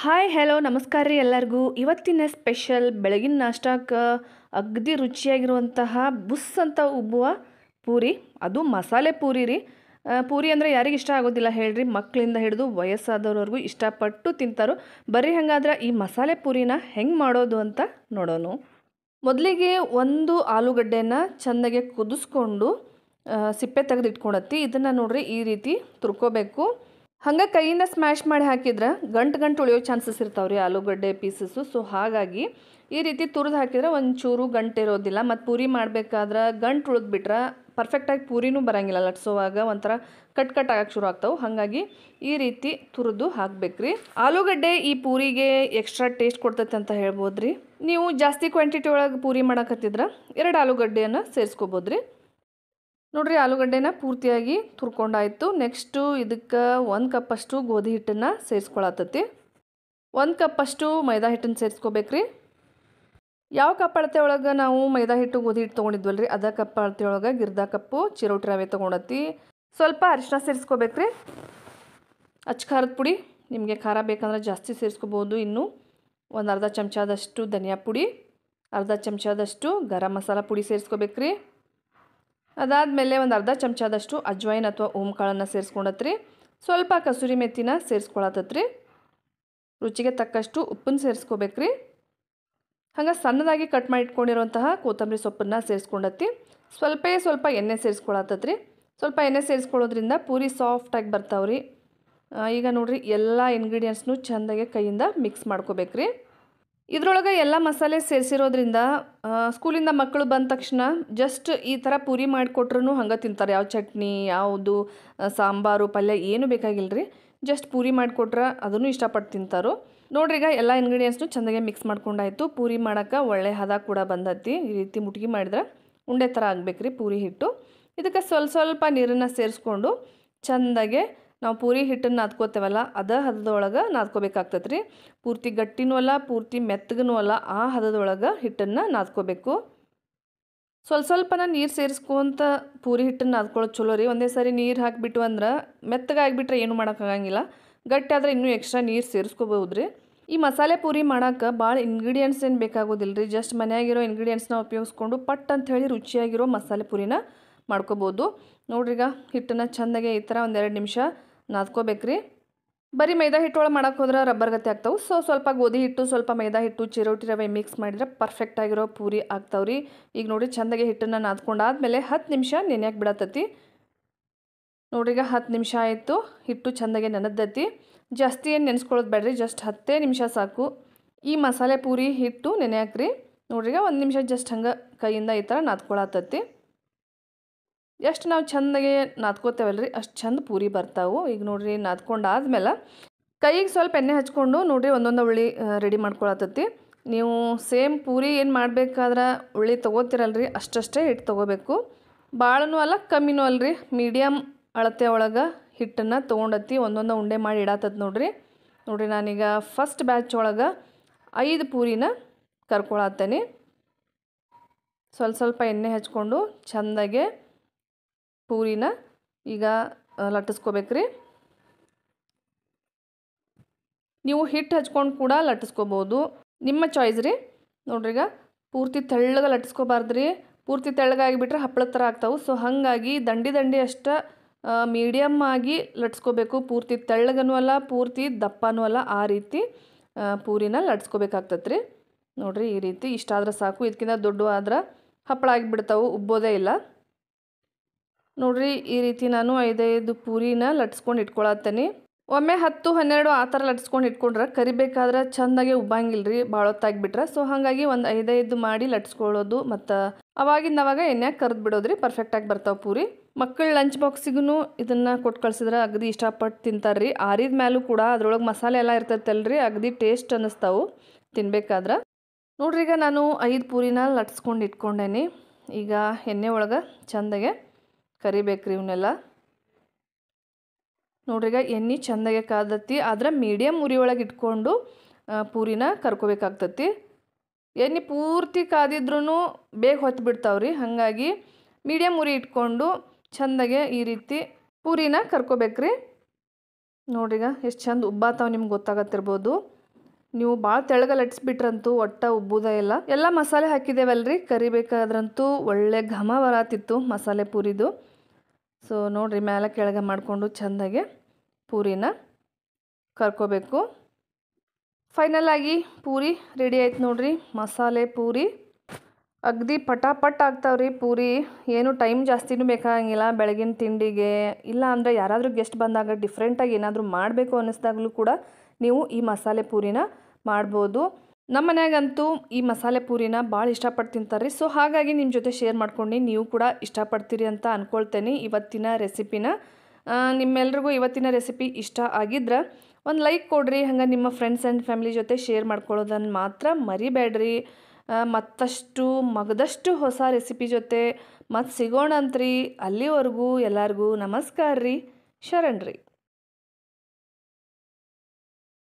hi hello ನಮಸ್ಕಾರ ರೀ ಎಲ್ಲರಿಗೂ ಇವತ್ತಿನ ಸ್ಪೆಷಲ್ ಬೆಳಗಿನ ನಾಷ್ಟಕ್ಕೆ ಅಗದಿ ರುಚಿಯಾಗಿರುವಂತಹ ಬುಸ್ ಅಂತ ಉಬ್ಬುವ ಪೂರಿ ಅದು ಮಸಾಲೆ ಪೂರಿ ರೀ ಪೂರಿ ಅಂದರೆ ಯಾರಿಗೆ ಇಷ್ಟ ಆಗೋದಿಲ್ಲ ಹೇಳ್ರಿ ಮಕ್ಕಳಿಂದ ಹಿಡಿದು ವಯಸ್ಸಾದವ್ರವರೆಗೂ ಇಷ್ಟಪಟ್ಟು ತಿಂತಾರೋ ಬರೀ ಹಾಗಾದ್ರೆ ಈ ಮಸಾಲೆ ಪೂರಿನ ಹೆಂಗೆ ಮಾಡೋದು ಅಂತ ನೋಡೋಣ ಮೊದಲಿಗೆ ಒಂದು ಆಲೂಗಡ್ಡೆನ ಚೆನ್ನಾಗೆ ಕುದಿಸ್ಕೊಂಡು ಸಿಪ್ಪೆ ತೆಗೆದಿಟ್ಕೊಳತ್ತಿ ಇದನ್ನು ನೋಡ್ರಿ ಈ ರೀತಿ ತುರ್ಕೋಬೇಕು ಹಂಗೆ ಕೈಯಿಂದ ಸ್ಮ್ಯಾಶ್ ಮಾಡಿ ಹಾಕಿದ್ರೆ ಗಂಟು ಗಂಟು ಉಳಿಯೋ ಚಾನ್ಸಸ್ ಇರ್ತಾವ್ರಿ ಆಲೂಗಡ್ಡೆ ಪೀಸಸ್ಸು ಸೊ ಹಾಗಾಗಿ ಈ ರೀತಿ ತುರಿದು ಹಾಕಿದ್ರೆ ಒಂಚೂರು ಗಂಟು ಇರೋದಿಲ್ಲ ಮತ್ತು ಪೂರಿ ಮಾಡಬೇಕಾದ್ರೆ ಗಂಟು ಉಳಿದ್ಬಿಟ್ರೆ ಪರ್ಫೆಕ್ಟಾಗಿ ಪೂರಿನೂ ಬರೋಂಗಿಲ್ಲ ಲಟ್ಸೋವಾಗ ಒಂಥರ ಕಟ್ ಕಟ್ ಆಗಕ್ಕೆ ಶುರು ಆಗ್ತಾವೆ ಹಾಗಾಗಿ ಈ ರೀತಿ ತುರಿದು ಹಾಕಬೇಕ್ರಿ ಆಲೂಗಡ್ಡೆ ಈ ಪೂರಿಗೆ ಎಕ್ಸ್ಟ್ರಾ ಟೇಸ್ಟ್ ಕೊಡ್ತೈತೆ ಅಂತ ಹೇಳ್ಬೋದು ರೀ ನೀವು ಜಾಸ್ತಿ ಕ್ವಾಂಟಿಟಿ ಒಳಗೆ ಪೂರಿ ಮಾಡೋಕತ್ತಿದ್ರೆ ಎರಡು ಆಲೂಗಡ್ಡೆಯನ್ನು ರೀ ನೋಡ್ರಿ ಆಲೂಗಡ್ಡೆನ ಪೂರ್ತಿಯಾಗಿ ತುರ್ಕೊಂಡಾಯಿತು ನೆಕ್ಸ್ಟು ಇದಕ್ಕೆ ಒಂದು ಕಪ್ಪಷ್ಟು ಗೋಧಿ ಹಿಟ್ಟನ್ನು ಸೇರಿಸ್ಕೊಳತ್ತತಿ ಒಂದು ಕಪ್ಪಷ್ಟು ಮೈದಾ ಹಿಟ್ಟನ್ನು ಸೇರಿಸ್ಕೋಬೇಕ್ರಿ ಯಾವ ಕಪ್ ಅಳತೆ ಒಳಗೆ ನಾವು ಮೈದಾ ಹಿಟ್ಟು ಗೋಧಿ ಹಿಟ್ಟು ತೊಗೊಂಡಿದ್ವಲ್ರಿ ಅದ ಕಪ್ಪ ಅಳತೆ ಒಳಗೆ ಗಿರ್ದಾ ಕಪ್ಪು ಚಿರೋಟಿ ರವೆ ತೊಗೊಂಡತಿ ಸ್ವಲ್ಪ ಅರಿಶಿನ ಸೇರಿಸ್ಕೋಬೇಕ್ರಿ ಅಚ್ಚ ಖಾರದ ಪುಡಿ ನಿಮಗೆ ಖಾರ ಬೇಕಂದ್ರೆ ಜಾಸ್ತಿ ಸೇರಿಸ್ಕೋಬೋದು ಇನ್ನು ಒಂದು ಅರ್ಧ ಚಮಚದಷ್ಟು ಧನಿಯಾ ಪುಡಿ ಅರ್ಧ ಚಮಚದಷ್ಟು ಗರಂ ಮಸಾಲ ಪುಡಿ ರೀ ಅದಾದಮೇಲೆ ಒಂದು ಅರ್ಧ ಚಮಚದಷ್ಟು ಅಜ್ವೈನ್ ಅಥವಾ ಓಮ್ಕಾಳನ್ನು ಸೇರಿಸ್ಕೊಂಡತ್ರಿ ಸ್ವಲ್ಪ ಕಸೂರಿ ಮೆತ್ತಿನ ಸೇರಿಸ್ಕೊಳತ್ತತ್ರಿ ರುಚಿಗೆ ತಕ್ಕಷ್ಟು ಉಪ್ಪನ್ನು ಸೇರಿಸ್ಕೋಬೇಕ್ರಿ ಹಂಗೆ ಸಣ್ಣದಾಗಿ ಕಟ್ ಮಾಡಿ ಇಟ್ಕೊಂಡಿರುವಂತಹ ಕೊತ್ತಂಬರಿ ಸೊಪ್ಪನ್ನು ಸೇರಿಸ್ಕೊಂಡತ್ತಿ ಸ್ವಲ್ಪ ಸ್ವಲ್ಪ ಎಣ್ಣೆ ಸೇರಿಸ್ಕೊಳತ್ತತ್ರಿ ಸ್ವಲ್ಪ ಎಣ್ಣೆ ಸೇರಿಸ್ಕೊಳ್ಳೋದ್ರಿಂದ ಪೂರಿ ಸಾಫ್ಟಾಗಿ ಬರ್ತಾವ್ರಿ ಈಗ ನೋಡಿರಿ ಎಲ್ಲ ಇಂಗ್ರೀಡಿಯೆಂಟ್ಸ್ನು ಚೆಂದಾಗೆ ಕೈಯಿಂದ ಮಿಕ್ಸ್ ಮಾಡ್ಕೋಬೇಕ್ರಿ ಇದರೊಳಗೆ ಎಲ್ಲ ಮಸಾಲೆ ಸೇರಿಸಿರೋದ್ರಿಂದ ಸ್ಕೂಲಿಂದ ಮಕ್ಕಳು ಬಂದ ತಕ್ಷಣ ಜಸ್ಟ್ ಈ ಥರ ಪೂರಿ ಮಾಡಿಕೊಟ್ರೂ ಹಂಗೆ ತಿಂತಾರೆ ಯಾವ ಚಟ್ನಿ ಯಾವುದು ಸಾಂಬಾರು ಪಲ್ಯ ಏನು ಬೇಕಾಗಿಲ್ಲ ರೀ ಜಸ್ಟ್ ಪೂರಿ ಮಾಡಿಕೊಟ್ರೆ ಅದನ್ನು ಇಷ್ಟಪಟ್ಟು ತಿಂತಾರೋ ನೋಡ್ರಿ ಈಗ ಎಲ್ಲ ಇಂಗ್ರೀಡಿಯೆಂಟ್ಸ್ನು ಚೆಂದಾಗೆ ಮಿಕ್ಸ್ ಮಾಡ್ಕೊಂಡಾಯಿತು ಪೂರಿ ಮಾಡೋಕ್ಕೆ ಒಳ್ಳೆ ಹದ ಕೂಡ ಬಂದತಿ ಈ ರೀತಿ ಮುಟ್ಗಿ ಮಾಡಿದ್ರೆ ಉಂಡೆ ಥರ ಆಗ್ಬೇಕು ರೀ ಪೂರಿ ಹಿಟ್ಟು ಇದಕ್ಕೆ ಸ್ವಲ್ಪ ಸ್ವಲ್ಪ ನೀರನ್ನು ಸೇರಿಸ್ಕೊಂಡು ಚೆಂದಾಗೆ ನಾವು ಪೂರಿ ಹಿಟ್ಟನ್ನು ನಾದ್ಕೋತೇವಲ್ಲ ಅದ ಹದದೊಳಗೆ ನಾದ್ಕೋಬೇಕಾಗ್ತೈತೆ ರೀ ಪೂರ್ತಿ ಗಟ್ಟಿನೂ ಅಲ್ಲ ಪೂರ್ತಿ ಮೆತ್ತಗೂ ಅಲ್ಲ ಆ ಹದದೊಳಗೆ ಹಿಟ್ಟನ್ನು ನಾದ್ಕೋಬೇಕು ಸ್ವಲ್ಪ ಸ್ವಲ್ಪನ ನೀರು ಸೇರಿಸ್ಕೊಂತ ಪೂರಿ ಹಿಟ್ಟನ್ನು ನಾದ್ಕೊಳ್ಳೋದು ಚಲೋ ರೀ ಒಂದೇ ಸಾರಿ ನೀರು ಹಾಕಿಬಿಟ್ಟು ಅಂದ್ರೆ ಮೆತ್ತಗಾಗಿಬಿಟ್ರೆ ಏನು ಮಾಡೋಕ್ಕಾಗಂಗಿಲ್ಲ ಗಟ್ಟಿ ಆದರೆ ಇನ್ನೂ ಎಕ್ಸ್ಟ್ರಾ ನೀರು ಸೇರಿಸ್ಕೋಬೋದು ರೀ ಈ ಮಸಾಲೆ ಪೂರಿ ಮಾಡೋಕೆ ಭಾಳ ಇಂಗ್ರೀಡಿಯೆಂಟ್ಸ್ ಏನು ಬೇಕಾಗೋದಿಲ್ಲ ರೀ ಜಸ್ಟ್ ಮನೆಯಾಗಿರೋ ಇಂಗ್ರೀಡಿಯೆಂಟ್ಸ್ನ ಉಪಯೋಗಿಸ್ಕೊಂಡು ಪಟ್ ಅಂತ ಹೇಳಿ ರುಚಿಯಾಗಿರೋ ಮಸಾಲೆ ಪೂರಿನ ಮಾಡ್ಕೋಬೋದು ನೋಡ್ರಿಗ ಹಿಟ್ಟನ್ನು ಚೆಂದಾಗೆ ಈ ಥರ ಒಂದೆರಡು ನಿಮಿಷ ನಾದ್ಕೋಬೇಕ್ರಿ ಬರೀ ಮೈದಾ ಹಿಟ್ಟೊಳಗೆ ಮಾಡೋಕೆ ಹೋದ್ರೆ ರಬ್ಬರ್ ಗತಿ ಆಗ್ತಾವೆ ಸೊ ಸ್ವಲ್ಪ ಗೋಧಿ ಹಿಟ್ಟು ಸ್ವಲ್ಪ ಮೈದಾ ಹಿಟ್ಟು ಚಿರೋಟಿ ರವೆ ಮಿಕ್ಸ್ ಮಾಡಿದರೆ ಪರ್ಫೆಕ್ಟಾಗಿರೋ ಪೂರಿ ಆಗ್ತಾವ್ರಿ ಈಗ ನೋಡಿ ಚೆಂದಾಗಿ ಹಿಟ್ಟನ್ನು ನಾದ್ಕೊಂಡಾದ್ಮೇಲೆ ಹತ್ತು ನಿಮಿಷ ನೆನೆಯಕ್ಕೆ ಬಿಡತ್ತತಿ ಈಗ ಹತ್ತು ನಿಮಿಷ ಆಯಿತು ಹಿಟ್ಟು ಚೆಂದಾಗೆ ನೆನೆದೈತಿ ಜಾಸ್ತಿ ಏನು ನೆನೆಸ್ಕೊಳ್ಳೋದು ಬೇಡ್ರಿ ಜಸ್ಟ್ ಹತ್ತೇ ನಿಮಿಷ ಸಾಕು ಈ ಮಸಾಲೆ ಪೂರಿ ಹಿಟ್ಟು ನೆನೆಯಾಕ್ರಿ ನೋಡ್ರಿಗ ಒಂದು ನಿಮಿಷ ಜಸ್ಟ್ ಹಂಗೆ ಕೈಯಿಂದ ಈ ಥರ ನಾದ್ಕೊಳತ್ತತಿ ಎಷ್ಟು ನಾವು ಚೆಂದಾಗೆ ನಾದ್ಕೋತೇವಲ್ಲ ರೀ ಅಷ್ಟು ಚಂದ ಪೂರಿ ಬರ್ತಾವು ಈಗ ನೋಡಿರಿ ನಾದ್ಕೊಂಡಾದ್ಮೇಲೆ ಕೈಗೆ ಸ್ವಲ್ಪ ಎಣ್ಣೆ ಹಚ್ಕೊಂಡು ನೋಡಿರಿ ಒಂದೊಂದು ಹುಳಿ ರೆಡಿ ಮಾಡ್ಕೊಳತ್ತತಿ ನೀವು ಸೇಮ್ ಪೂರಿ ಏನು ಮಾಡಬೇಕಾದ್ರೆ ಉಳ್ಳಿ ತೊಗೋತಿರಲ್ರಿ ಅಷ್ಟಷ್ಟೇ ಹಿಟ್ಟು ತೊಗೋಬೇಕು ಭಾಳನೂ ಅಲ್ಲ ಕಮ್ಮಿನೂ ಅಲ್ರಿ ಮೀಡಿಯಮ್ ಅಳತೆ ಒಳಗೆ ಹಿಟ್ಟನ್ನು ತೊಗೊಂಡತ್ತಿ ಒಂದೊಂದು ಉಂಡೆ ಮಾಡಿ ಇಡತ್ತದ ನೋಡ್ರಿ ನೋಡಿರಿ ನಾನೀಗ ಫಸ್ಟ್ ಬ್ಯಾಚ್ ಒಳಗೆ ಐದು ಪೂರಿನ ಕರ್ಕೊಳತ್ತೇನೆ ಸ್ವಲ್ಪ ಸ್ವಲ್ಪ ಎಣ್ಣೆ ಹಚ್ಕೊಂಡು ಚೆಂದಾಗೆ ಪೂರಿನ ಈಗ ಲಟ್ಟಿಸ್ಕೋಬೇಕ್ರಿ ನೀವು ಹಿಟ್ಟು ಹಚ್ಕೊಂಡು ಕೂಡ ಲಟ್ಟಿಸ್ಕೋಬೋದು ನಿಮ್ಮ ಚಾಯ್ಸ್ ರೀ ನೋಡ್ರಿ ಈಗ ಪೂರ್ತಿ ತೆಳ್ಳಗೆ ಲಟ್ಟಿಸ್ಕೋಬಾರ್ದ್ರಿ ರೀ ಪೂರ್ತಿ ತೆಳ್ಳಗಾಗಿಬಿಟ್ರೆ ಹಪ್ಪಳ ಥರ ಆಗ್ತಾವೆ ಸೊ ಹಾಗಾಗಿ ದಂಡಿ ದಂಡಿ ಅಷ್ಟು ಮೀಡಿಯಮ್ ಆಗಿ ಲಟ್ಸ್ಕೋಬೇಕು ಪೂರ್ತಿ ತೆಳ್ಳಗನೂ ಅಲ್ಲ ಪೂರ್ತಿ ದಪ್ಪನೂ ಅಲ್ಲ ಆ ರೀತಿ ಪೂರಿನ ರೀ ನೋಡಿರಿ ಈ ರೀತಿ ಇಷ್ಟಾದ್ರೆ ಸಾಕು ಇದಕ್ಕಿಂತ ದೊಡ್ಡ ಆದ್ರೆ ಹಪ್ಪಳ ಆಗಿಬಿಡ್ತಾವೆ ಉಬ್ಬೋದೇ ಇಲ್ಲ ನೋಡ್ರಿ ಈ ರೀತಿ ನಾನು ಐದೈದು ಪೂರಿನ ಲಟ್ಸ್ಕೊಂಡು ಇಟ್ಕೊಳತ್ತೀನಿ ಒಮ್ಮೆ ಹತ್ತು ಹನ್ನೆರಡು ಆ ಥರ ಲಟ್ಸ್ಕೊಂಡು ಇಟ್ಕೊಂಡ್ರೆ ಕರಿಬೇಕಾದ್ರೆ ಚೆಂದಾಗೆ ಉಬ್ಬಂಗಿಲ್ಲ ರೀ ಭಾಳ ಹೊತ್ತಾಗಿಬಿಟ್ರೆ ಸೊ ಹಾಗಾಗಿ ಒಂದು ಐದೈದು ಮಾಡಿ ಲಟ್ಸ್ಕೊಳ್ಳೋದು ಮತ್ತು ಅವಾಗಿಂದ ಅವಾಗ ಎಣ್ಣೆ ಕರೆದು ರೀ ಪರ್ಫೆಕ್ಟಾಗಿ ಬರ್ತಾವೆ ಪೂರಿ ಮಕ್ಕಳು ಲಂಚ್ ಬಾಕ್ಸಿಗೂ ಇದನ್ನು ಕೊಟ್ಟು ಕಳ್ಸಿದ್ರೆ ಅಗದಿ ಇಷ್ಟಪಟ್ಟು ತಿಂತಾರೆ ರೀ ಆರಿದ ಮೇಲೂ ಕೂಡ ಅದರೊಳಗೆ ಮಸಾಲೆ ಎಲ್ಲ ಇರ್ತೈತಲ್ರಿ ಅಗದಿ ಟೇಸ್ಟ್ ಅನ್ನಿಸ್ತಾವು ತಿನ್ಬೇಕಾದ್ರೆ ನೋಡ್ರಿ ಈಗ ನಾನು ಐದು ಪೂರಿನ ಲಟ್ಸ್ಕೊಂಡು ಇಟ್ಕೊಂಡೇನಿ ಈಗ ಎಣ್ಣೆ ಒಳಗೆ ಚೆಂದಾಗೆ ಕರಿಬೇಕ್ರಿ ಇವನ್ನೆಲ್ಲ ನೋಡ್ರಿಗ ಎಣ್ಣೆ ಚೆಂದಾಗೆ ಕಾದತ್ತಿ ಆದ್ರೆ ಮೀಡಿಯಮ್ ಉರಿ ಒಳಗೆ ಇಟ್ಕೊಂಡು ಪೂರಿನ ಕರ್ಕೋಬೇಕಾಗ್ತತಿ ಎಣ್ಣೆ ಪೂರ್ತಿ ಕಾದಿದ್ರೂ ಬೇಗ ಹೊತ್ತು ಬಿಡ್ತಾವ್ರಿ ಹಾಗಾಗಿ ಮೀಡಿಯಮ್ ಉರಿ ಇಟ್ಕೊಂಡು ಚೆಂದಾಗೆ ಈ ರೀತಿ ಪೂರಿನ ಕರ್ಕೋಬೇಕ್ರಿ ನೋಡ್ರಿಗ ಎಷ್ಟು ಚಂದ ಉಬ್ಬಾತಾವ ನಿಮ್ಗೆ ಗೊತ್ತಾಗತ್ತಿರ್ಬೋದು ನೀವು ಭಾಳ ಲಟ್ಸಿ ಲಟ್ಸ್ಬಿಟ್ರಂತೂ ಒಟ್ಟ ಉಬ್ಬುದ ಇಲ್ಲ ಎಲ್ಲ ಮಸಾಲೆ ಹಾಕಿದ್ದೇವಲ್ರಿ ಕರಿಬೇಕಾದ್ರಂತೂ ಒಳ್ಳೆ ಘಮ ಬರತ್ತಿತ್ತು ಮಸಾಲೆ ಪೂರಿದು ಸೊ ನೋಡಿರಿ ಮೇಲೆ ಕೆಳಗೆ ಮಾಡಿಕೊಂಡು ಚೆಂದಾಗೆ ಪೂರಿನ ಕರ್ಕೋಬೇಕು ಫೈನಲ್ ಆಗಿ ಪೂರಿ ರೆಡಿ ಆಯ್ತು ನೋಡಿರಿ ಮಸಾಲೆ ಪೂರಿ ಅಗ್ದಿ ಪಟಾಪಟ್ ಆಗ್ತಾವ್ರಿ ಪೂರಿ ಏನು ಟೈಮ್ ಜಾಸ್ತಿನೂ ಬೇಕಾಗಿಲ್ಲ ಬೆಳಗಿನ ತಿಂಡಿಗೆ ಇಲ್ಲ ಅಂದರೆ ಯಾರಾದರೂ ಗೆಸ್ಟ್ ಬಂದಾಗ ಡಿಫ್ರೆಂಟಾಗಿ ಏನಾದರೂ ಮಾಡಬೇಕು ಅನ್ನಿಸ್ದಾಗಲೂ ಕೂಡ ನೀವು ಈ ಮಸಾಲೆ ಪೂರಿನ ಮಾಡ್ಬೋದು ನಮ್ಮ ಮನೆಯಾಗಂತೂ ಈ ಮಸಾಲೆ ಪೂರಿನ ಭಾಳ ಇಷ್ಟಪಟ್ಟು ತಿಂತಾರೆ ರೀ ಸೊ ಹಾಗಾಗಿ ನಿಮ್ಮ ಜೊತೆ ಶೇರ್ ಮಾಡ್ಕೊಂಡು ನೀವು ಕೂಡ ಇಷ್ಟಪಡ್ತೀರಿ ಅಂತ ಅಂದ್ಕೊಳ್ತೇನೆ ಇವತ್ತಿನ ರೆಸಿಪಿನ ನಿಮ್ಮೆಲ್ರಿಗೂ ಇವತ್ತಿನ ರೆಸಿಪಿ ಇಷ್ಟ ಆಗಿದ್ರೆ ಒಂದು ಲೈಕ್ ಕೊಡಿರಿ ಹಂಗೆ ನಿಮ್ಮ ಫ್ರೆಂಡ್ಸ್ ಆ್ಯಂಡ್ ಫ್ಯಾಮಿಲಿ ಜೊತೆ ಶೇರ್ ಮಾಡ್ಕೊಳ್ಳೋದನ್ನು ಮಾತ್ರ ಮರಿಬೇಡ್ರಿ ಮತ್ತಷ್ಟು ಮಗದಷ್ಟು ಹೊಸ ರೆಸಿಪಿ ಜೊತೆ ಮತ್ತು ಸಿಗೋಣಂತ್ರಿ ಅಲ್ಲಿವರೆಗೂ ಎಲ್ಲರಿಗೂ ನಮಸ್ಕಾರ ರೀ ಶರಣ್ರಿ